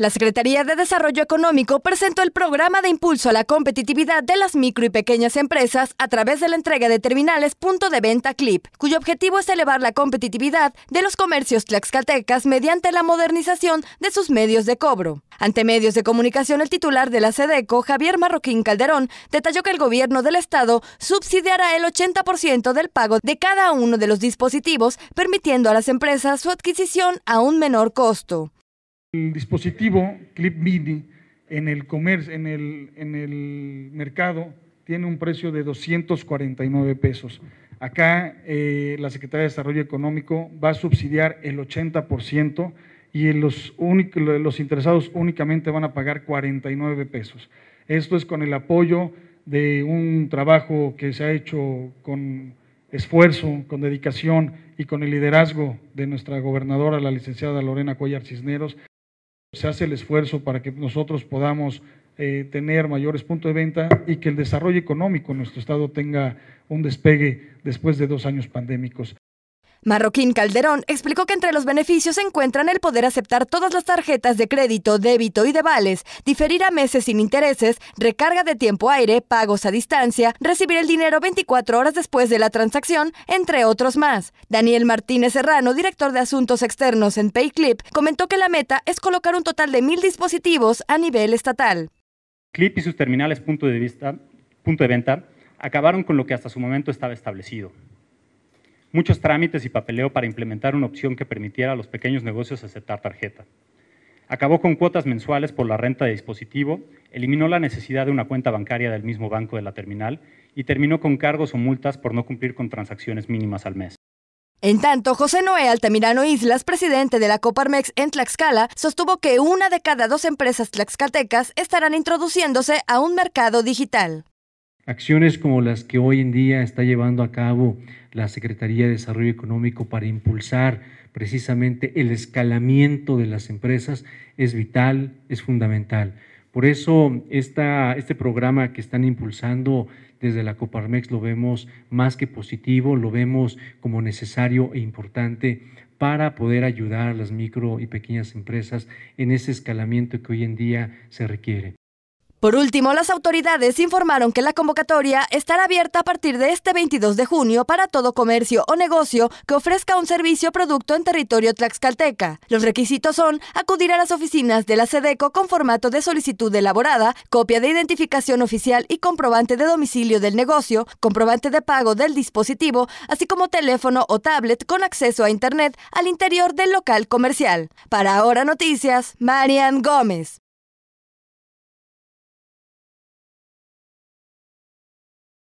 La Secretaría de Desarrollo Económico presentó el programa de impulso a la competitividad de las micro y pequeñas empresas a través de la entrega de terminales punto de venta CLIP, cuyo objetivo es elevar la competitividad de los comercios tlaxcaltecas mediante la modernización de sus medios de cobro. Ante medios de comunicación, el titular de la SEDECO, Javier Marroquín Calderón, detalló que el gobierno del Estado subsidiará el 80% del pago de cada uno de los dispositivos, permitiendo a las empresas su adquisición a un menor costo. El dispositivo Clip Mini en el, comercio, en el, mercado tiene un precio de 249 pesos. Acá eh, la Secretaría de Desarrollo Económico va a subsidiar el 80% y los, los interesados únicamente van a pagar 49 pesos. Esto es con el apoyo de un trabajo que se ha hecho con esfuerzo, con dedicación y con el liderazgo de nuestra gobernadora, la licenciada Lorena Cuellar Cisneros se hace el esfuerzo para que nosotros podamos eh, tener mayores puntos de venta y que el desarrollo económico en nuestro estado tenga un despegue después de dos años pandémicos. Marroquín Calderón explicó que entre los beneficios se encuentran el poder aceptar todas las tarjetas de crédito, débito y de vales, diferir a meses sin intereses, recarga de tiempo aire, pagos a distancia, recibir el dinero 24 horas después de la transacción, entre otros más. Daniel Martínez Serrano, director de Asuntos Externos en PayClip, comentó que la meta es colocar un total de mil dispositivos a nivel estatal. Clip y sus terminales punto de, vista, punto de venta acabaron con lo que hasta su momento estaba establecido, muchos trámites y papeleo para implementar una opción que permitiera a los pequeños negocios aceptar tarjeta. Acabó con cuotas mensuales por la renta de dispositivo, eliminó la necesidad de una cuenta bancaria del mismo banco de la terminal y terminó con cargos o multas por no cumplir con transacciones mínimas al mes. En tanto, José Noé Altamirano Islas, presidente de la Coparmex en Tlaxcala, sostuvo que una de cada dos empresas tlaxcaltecas estarán introduciéndose a un mercado digital. Acciones como las que hoy en día está llevando a cabo la Secretaría de Desarrollo Económico para impulsar precisamente el escalamiento de las empresas es vital, es fundamental. Por eso este programa que están impulsando desde la Coparmex lo vemos más que positivo, lo vemos como necesario e importante para poder ayudar a las micro y pequeñas empresas en ese escalamiento que hoy en día se requiere. Por último, las autoridades informaron que la convocatoria estará abierta a partir de este 22 de junio para todo comercio o negocio que ofrezca un servicio o producto en territorio tlaxcalteca. Los requisitos son acudir a las oficinas de la SEDECO con formato de solicitud elaborada, copia de identificación oficial y comprobante de domicilio del negocio, comprobante de pago del dispositivo, así como teléfono o tablet con acceso a Internet al interior del local comercial. Para ahora noticias, Marian Gómez.